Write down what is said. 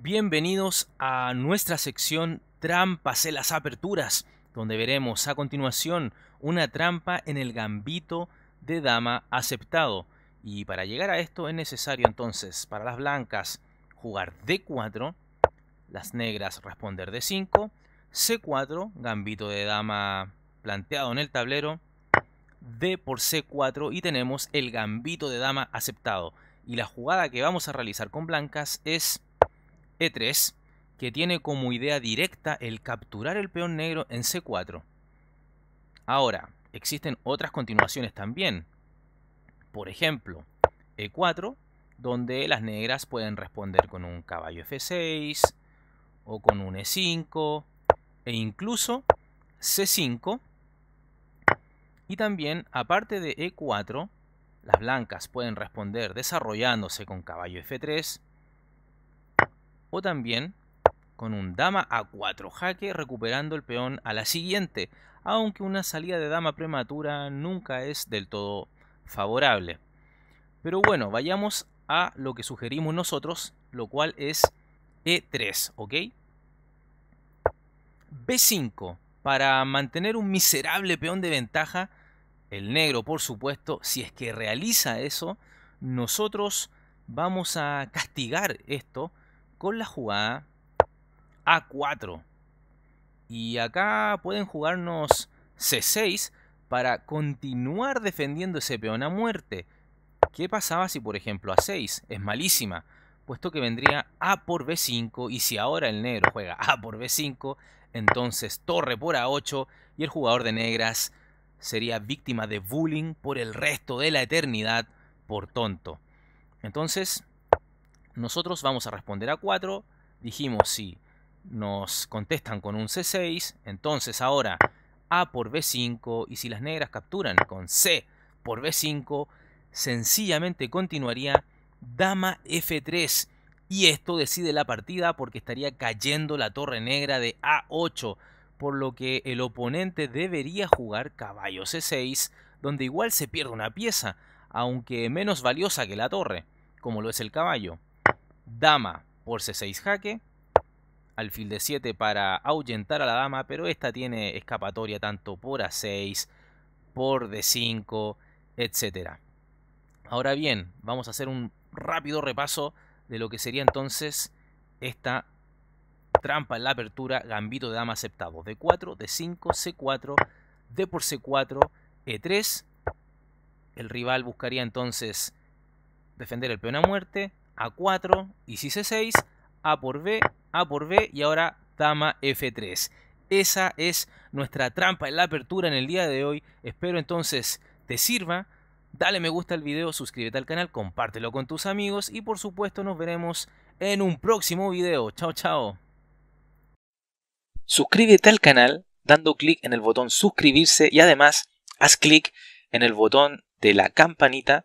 Bienvenidos a nuestra sección Trampas en las aperturas, donde veremos a continuación una trampa en el gambito de dama aceptado. Y para llegar a esto es necesario entonces para las blancas jugar D4, las negras responder D5, C4, gambito de dama planteado en el tablero, D por C4 y tenemos el gambito de dama aceptado. Y la jugada que vamos a realizar con blancas es e3, que tiene como idea directa el capturar el peón negro en C4. Ahora, existen otras continuaciones también. Por ejemplo, E4, donde las negras pueden responder con un caballo F6 o con un E5 e incluso C5. Y también, aparte de E4, las blancas pueden responder desarrollándose con caballo F3 o también con un dama a 4 jaque recuperando el peón a la siguiente, aunque una salida de dama prematura nunca es del todo favorable. Pero bueno, vayamos a lo que sugerimos nosotros, lo cual es E3, ¿ok? B5, para mantener un miserable peón de ventaja, el negro por supuesto, si es que realiza eso, nosotros vamos a castigar esto con la jugada A4. Y acá pueden jugarnos C6 para continuar defendiendo ese peón a muerte. ¿Qué pasaba si por ejemplo A6 es malísima? Puesto que vendría A por B5 y si ahora el negro juega A por B5, entonces torre por A8 y el jugador de negras sería víctima de bullying por el resto de la eternidad por tonto. Entonces nosotros vamos a responder a 4. Dijimos si nos contestan con un C6, entonces ahora A por B5 y si las negras capturan con C por B5, sencillamente continuaría dama F3 y esto decide la partida porque estaría cayendo la torre negra de A8, por lo que el oponente debería jugar caballo C6, donde igual se pierde una pieza, aunque menos valiosa que la torre, como lo es el caballo dama por C6 jaque, alfil de 7 para ahuyentar a la dama, pero esta tiene escapatoria tanto por A6, por D5, etc. Ahora bien, vamos a hacer un rápido repaso de lo que sería entonces esta trampa en la apertura, gambito de dama aceptado, D4, D5, C4, D por C4, E3. El rival buscaría entonces defender el peón a muerte, a4 y si C6, A por B, A por B y ahora tama F3. Esa es nuestra trampa en la apertura en el día de hoy. Espero entonces te sirva. Dale me gusta al video, suscríbete al canal, compártelo con tus amigos y por supuesto nos veremos en un próximo video. Chao, chao. Suscríbete al canal dando clic en el botón suscribirse y además haz clic en el botón de la campanita